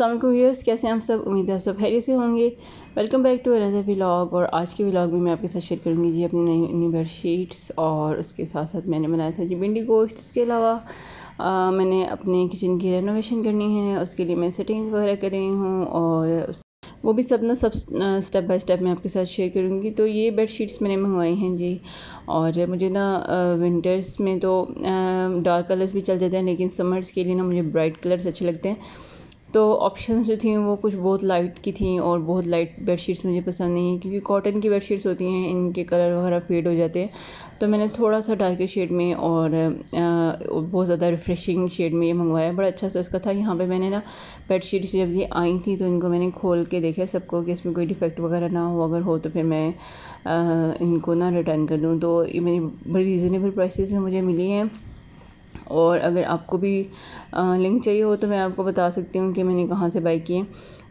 Aslam viewers कैसे हम सब उम्मीद है सब खैरी से होंगे welcome back to another vlog और आज के व्लॉग में मैं आपके साथ शेयर करूँगी जी अपनी नई नई शीट्स और उसके साथ साथ मैंने बनाया था जी भिंडी गोश्त उसके अलावा मैंने अपने किचन की रेनोवेशन करनी है उसके लिए मैं सेटिंग्स वगैरह कर रही हूँ और वो भी सब ना सब स्टेप बाय स्टेप मैं आपके साथ शेयर करूँगी तो ये बेड शीट्स मैंने मंगवाई हैं जी और मुझे ना विंटर्स में तो डार्क कलर्स भी चल जाते हैं लेकिन समर्स के लिए ना मुझे ब्राइट कलर्स अच्छे लगते हैं तो ऑप्शंस जो थी वो कुछ बहुत लाइट की थी और बहुत लाइट बेडशीट्स मुझे पसंद नहीं है क्योंकि कॉटन की बेडशीट्स होती हैं इनके कलर वगैरह फेड हो जाते हैं तो मैंने थोड़ा सा डार्क शेड में और बहुत ज़्यादा रिफ़्रेशिंग शेड में ये मंगवाया बड़ा अच्छा सा इसका था यहाँ पे मैंने ना बेडशीट्स जब ये आई थी तो इनको मैंने खोल के देखा सबको कि इसमें कोई डिफेक्ट वगैरह ना हो अगर हो तो फिर मैं आ, इनको ना रिटर्न कर दूँ तो ये मेरी बड़ी रीज़नेबल प्राइस में मुझे मिली हैं और अगर आपको भी लिंक चाहिए हो तो मैं आपको बता सकती हूँ कि मैंने कहाँ से बाई किए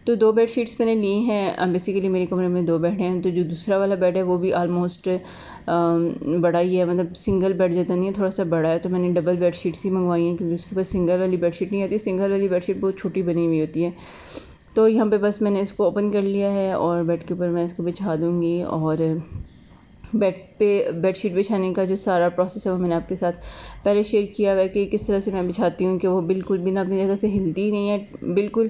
तो दो बेड शीट्स मैंने ली हैं बेसिकली मेरे कमरे में दो बेड हैं तो जो दूसरा वाला बेड है वो भी आलमोस्ट बड़ा ही है मतलब सिंगल बेड जितना नहीं है थोड़ा सा बड़ा है तो मैंने डबल बेड शीट्स ही मंगवाई हैं क्योंकि उसके पास सिंगल वाली बेड शीट नहीं आती सिंगल वाली बेड शीट बहुत छोटी बनी हुई होती है तो यहाँ पर बस मैंने इसको ओपन कर लिया है और बेड के ऊपर मैं इसको बिछा दूँगी और बेड पे बेड शीट बिछाने का जो सारा प्रोसेस है वो मैंने आपके साथ पहले शेयर किया हुआ है कि किस तरह से मैं बिछाती हूँ कि वो बिल्कुल बिना अपनी जगह से हिलती ही नहीं है बिल्कुल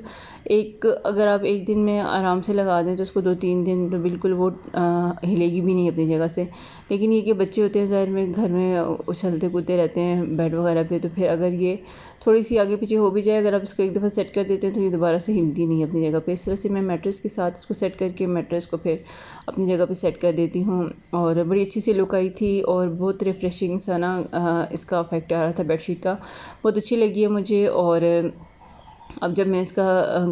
एक अगर आप एक दिन में आराम से लगा दें तो उसको दो तीन दिन तो बिल्कुल वो आ, हिलेगी भी नहीं अपनी जगह से लेकिन ये कि बच्चे होते हैं ज़ाहिर में घर में उछलते कूदते रहते हैं बेड वगैरह पे तो फिर अगर ये थोड़ी सी आगे पीछे हो भी जाए अगर आप इसको एक दफ़ा सेट कर देते हैं तो ये दोबारा से हिलती नहीं है अपनी जगह पे इस तरह से मैं मेट्रेस के साथ इसको सेट करके मेट्रेस को फिर अपनी जगह पे सेट कर देती हूँ और बड़ी अच्छी सी लुक आई थी और बहुत रिफ़्रेशिंग सा ना इसका अफेक्ट आ रहा था बेडशीट का बहुत अच्छी लगी है मुझे और अब जब मैं इसका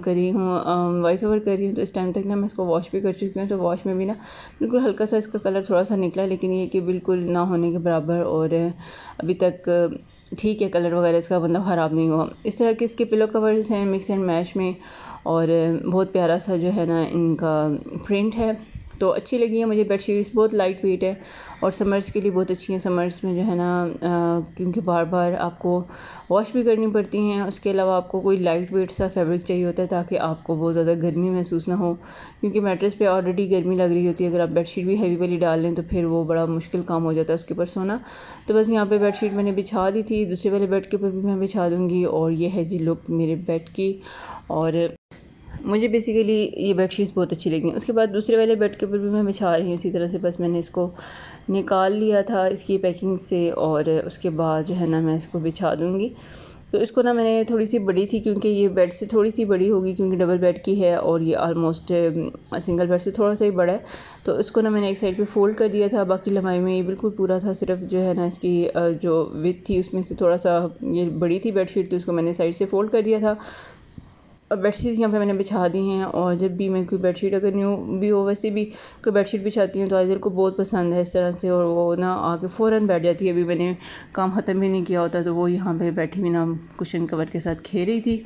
कर रही हूँ वॉइस ओवर कर रही हूँ तो इस टाइम तक ना मैं इसको वॉश भी कर चुकी हूँ तो वॉश में भी ना बिल्कुल हल्का सा इसका कलर थोड़ा सा निकला लेकिन ये कि बिल्कुल ना होने के बराबर और अभी तक ठीक है कलर वगैरह इसका मतलब ख़राब नहीं हुआ इस तरह के इसके पिलो कवर्स हैं मिक्स एंड मैश में और बहुत प्यारा सा जो है ना इनका प्रिंट है तो अच्छी लगी है मुझे बेडशीट्स बहुत लाइट वेट है और समर्स के लिए बहुत अच्छी हैं समर्स में जो है ना क्योंकि बार बार आपको वॉश भी करनी पड़ती हैं उसके अलावा आपको कोई लाइट वेट सा फैब्रिक चाहिए होता है ताकि आपको बहुत ज़्यादा गर्मी महसूस ना हो क्योंकि मेट्रेस पे ऑलरेडी गर्मी लग रही होती है अगर आप बेडशीट भी हैवी वाली डाल लें तो फिर वो बड़ा मुश्किल काम हो जाता है उसके ऊपर सोना तो बस यहाँ पर बेडशीट मैंने बिछा दी थी दूसरे वाले बेड के ऊपर भी मैं बिछा दूँगी और ये है जी लुक मेरे बेड की और मुझे बेसिकली ये बेड शीट्स बहुत अच्छी लगी उसके बाद दूसरे वाले बेड के ऊपर भी मैं बिछा रही हूँ इसी तरह से बस मैंने इसको निकाल लिया था इसकी पैकिंग से और उसके बाद जो है ना मैं इसको बिछा दूँगी तो इसको ना मैंने थोड़ी सी बड़ी थी क्योंकि ये बेड से थोड़ी सी बड़ी होगी क्योंकि डबल बेड की है और ये आलमोस्ट सिंगल बेड से थोड़ा सा ही बड़ा है तो इसको ना मैंने एक साइड पे फोल्ड कर दिया था बाकी लंबाई में ये बिल्कुल पूरा था सिर्फ जो है ना इसकी uh, जो विथ थी उसमें से थोड़ा सा ये बड़ी थी शीट तो इसको मैंने साइड से फ़ोल्ड कर दिया था और बेडशीट्स यहाँ पे मैंने बिछा दी हैं और जब भी मैं कोई बेडशीट अगर न्यू भी हो वैसे भी कोई बेडशीट बिछाती हूँ तो आजर को बहुत पसंद है इस तरह से और वो ना आके फ़ौर बैठ जाती है अभी मैंने काम ख़त्म भी नहीं किया होता तो वो यहाँ पर बैठी हुई ना कुशन कवर के साथ खे रही थी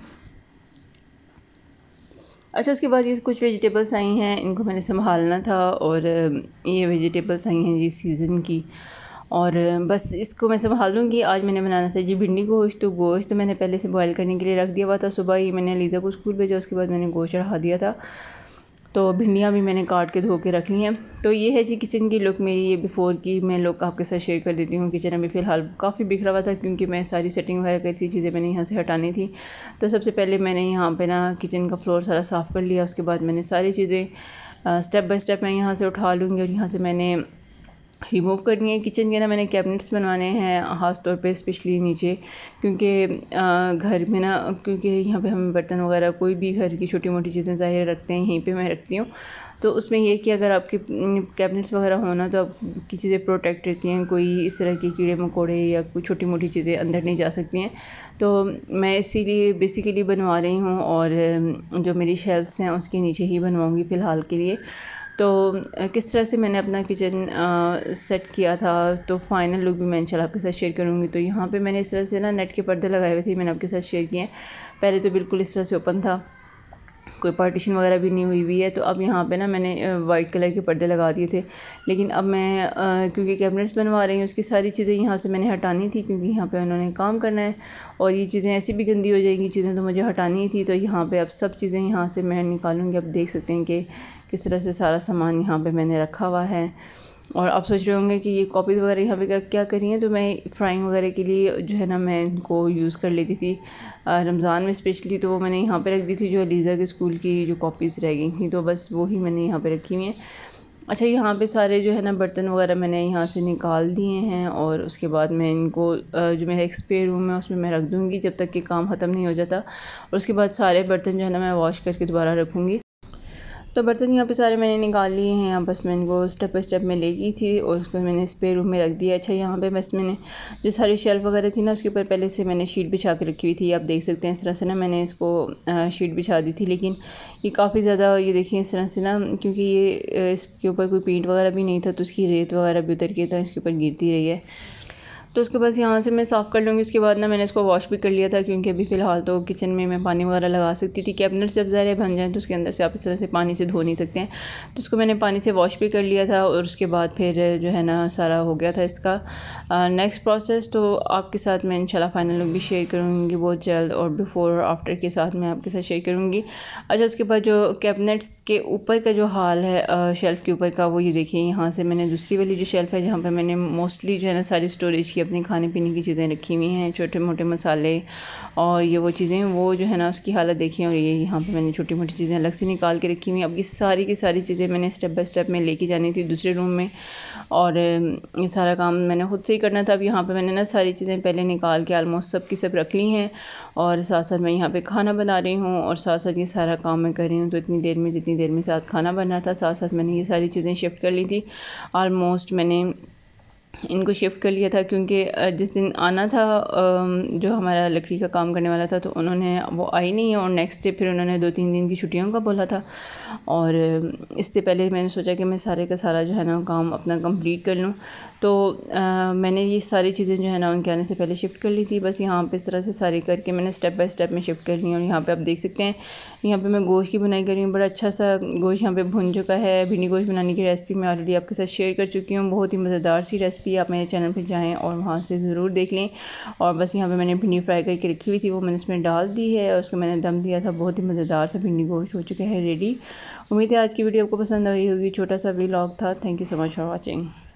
अच्छा उसके बाद ये कुछ वेजिटेबल्स आई हैं इनको मैंने संभालना था और ये वेजिटेबल्स आई हैं जी सीज़न की और बस इसको मैं संभाल लूँगी आज मैंने बनाना था जी भिंडी गोश्त तो गोश्त तो मैंने पहले से बॉयल करने के लिए रख दिया हुआ था सुबह ही मैंने लीजा को स्कूल भेजा उसके बाद मैंने गोश्त चढ़ा दिया था तो भिंडियाँ भी मैंने काट के धो के रख ली हैं तो ये है जी किचन की लुक मेरी ये बिफ़ोर की मैं लुक आपके साथ शेयर कर देती हूँ किचन अभी फ़िलहाल काफ़ी बिखरा हुआ था क्योंकि मैं सारी सेटिंग वगैरह करी थी चीज़ें मैंने यहाँ से हटानी थी तो सबसे पहले मैंने यहाँ पे ना किचन का फ्लोर सारा साफ़ कर लिया उसके बाद मैंने सारी चीज़ें स्टेप बाय स्टेप मैं यहाँ से उठा लूँगी और यहाँ से मैंने रिमूव करनी है किचन के ना मैंने कैबिनेट्स बनवाने हैं ख़ास तौर पे स्पेशली नीचे क्योंकि घर में ना क्योंकि यहाँ पे हम बर्तन वगैरह कोई भी घर की छोटी मोटी चीज़ें ज़ाहिर रखते हैं यहीं पे मैं रखती हूँ तो उसमें यह कि अगर आपके कैबिनेट्स वगैरह होना तो आपकी चीज़ें प्रोटेक्ट रहती हैं कोई इस तरह के कीड़े मकोड़े या कोई छोटी मोटी चीज़ें अंदर नहीं जा सकती हैं तो मैं इसीलिए बेसिकली बनवा रही हूँ और जो मेरी शेल्फ़्स हैं उसके नीचे ही बनवाऊँगी फ़िलहाल के लिए तो किस तरह से मैंने अपना किचन सेट किया था तो फाइनल लुक भी मैं इन आपके साथ शेयर करूँगी तो यहाँ पे मैंने इस तरह से ना नेट के पर्दे लगाए हुए थे मैंने आपके साथ शेयर किए हैं पहले तो बिल्कुल इस तरह से ओपन था कोई पार्टीशन वगैरह भी नहीं हुई हुई है तो अब यहाँ पे ना मैंने वाइट कलर के पर्दे लगा दिए थे लेकिन अब मैं क्योंकि कैबिनेट्स बनवा रही हूँ उसकी सारी चीज़ें यहाँ से मैंने हटानी थी क्योंकि यहाँ पर उन्होंने काम करना है और ये चीज़ें ऐसी भी गंदी हो जाएंगी चीज़ें तो मुझे हटानी थी तो यहाँ पर अब सब चीज़ें यहाँ से मैं निकालूँगी अब देख सकते हैं कि किस तरह से सारा सामान यहाँ पर मैंने रखा हुआ है और आप सोच रहे होंगे कि ये कॉपीज़ वगैरह यहाँ पर क्या करी हैं तो मैं फ्राइंग वगैरह के लिए जो है ना मैं इनको यूज़ कर लेती थी रमज़ान में स्पेशली तो वो मैंने यहाँ पे रख दी थी जो अलीज़ा के स्कूल की जो कॉपीज़ रह गई थी तो बस वही मैंने यहाँ पे रखी हुई हैं अच्छा यहाँ पे सारे जो है ना बर्तन वगैरह मैंने यहाँ से निकाल दिए हैं और उसके बाद मैं इनको जो मेरा एक्सपेयर रूम है उसमें मैं रख दूँगी जब तक कि काम ख़त्म नहीं हो जाता और उसके बाद सारे बर्तन जो है ना मैं वॉश करके दोबारा रखूँगी तो बर्तन यहाँ पे सारे मैंने निकाल लिए हैं यहाँ बस मैंने इनको स्टेप बाई स्टेप में ले गई थी और उसको मैंने स्पेयर रूम में रख दिया अच्छा यहाँ पे बस मैंने जो सारी शेल्फ वगैरह थी ना उसके ऊपर पहले से मैंने शीट बिछा के रखी हुई थी आप देख सकते हैं इस तरह से ना मैंने इसको शीट बिछा दी थी लेकिन ये काफ़ी ज़्यादा ये देखिए इस तरह से ना क्योंकि ये इसके ऊपर कोई पेंट वगैरह भी नहीं था तो उसकी रेत वगैरह भी उतर के था तो इसके ऊपर गिरती रही है तो उसके बाद यहाँ से मैं साफ़ कर लूँगी उसके बाद ना मैंने इसको वॉश भी कर लिया था क्योंकि अभी फ़िलहाल तो किचन में मैं पानी वगैरह लगा सकती थी कैबिनेट जब ज़्यादा बन जाए तो उसके अंदर से आप इस तरह से पानी से धो नहीं सकते हैं तो उसको मैंने पानी से वॉश भी कर लिया था और उसके बाद फिर जो है ना सारा हो गया था इसका नेक्स्ट प्रोसेस तो आपके साथ मैं इनशाला फाइनल लुक भी शेयर करूँगी बहुत जल्द और बिफ़ोर और आफ्टर के साथ मैं आपके साथ शेयर करूँगी अच्छा उसके बाद जो कैबिनेट्स के ऊपर का जो हाल है शेल्फ़ के ऊपर का वो ये देखिए यहाँ से मैंने दूसरी वाली जो शेल्फ़ है जहाँ पर मैंने मोस्टली जो है ना सारी स्टोरेज की अपने खाने पीने की चीज़ें रखी हुई हैं छोटे मोटे मसाले और ये वो चीज़ें वो जो है ना उसकी हालत देखी है और ये यहाँ पर मैंने छोटी मोटी चीज़ें अलग से निकाल के रखी हुई हैं अब ये सारी की सारी चीज़ें मैंने स्टेप बाई स्टेप में लेके जानी थी दूसरे रूम में और ये सारा काम मैंने ख़ुद से ही करना था अब यहाँ पर मैंने ना सारी चीज़ें पहले निकाल के आलमोस्ट सब की सब रख ली हैं और साथ साथ मैं यहाँ पर खाना बना रही हूँ और साथ साथ ये सारा काम मैं कर रही हूँ तो इतनी देर में जितनी देर में साथ खाना बना था साथ साथ मैंने ये सारी चीज़ें शिफ्ट कर ली थी आलमोस्ट मैंने इनको शिफ्ट कर लिया था क्योंकि जिस दिन आना था जो हमारा लकड़ी का काम करने वाला था तो उन्होंने वो आई नहीं है और नेक्स्ट डे फिर उन्होंने दो तीन दिन की छुट्टियों का बोला था और इससे पहले मैंने सोचा कि मैं सारे का सारा जो है ना काम अपना कंप्लीट कर लूँ तो आ, मैंने ये सारी चीज़ें जो है ना उनके आने से पहले शिफ्ट कर ली थी बस यहाँ पर इस तरह से सारी करके मैंने स्टेप बाई स्टेप में शिफ्ट कर ली और यहाँ पर आप देख सकते हैं यहाँ पर मैं गोश्त की बनाई कर रही हूँ बड़ा अच्छा सा गोश्त यहाँ पर भुन चुका है भिंडी गोश्त बनाने की रेसिपी मैं ऑलरेडी आपके साथ शेयर कर चुकी हूँ बहुत ही मज़ेदार सी रेसिपी सकती है आप मेरे चैनल पर जाएँ और वहाँ से ज़रूर देख लें और बस यहाँ पर मैंने भिंडी फ्राई करके रखी हुई थी वो मैंने इसमें डाल दी है और उसको मैंने दम दिया था बहुत ही मज़ेदार सा भिंडी गोश्त हो चुका है रेडी उम्मीद है आज की वीडियो आपको पसंद आई होगी छोटा सा व्लॉग था thank you so much for watching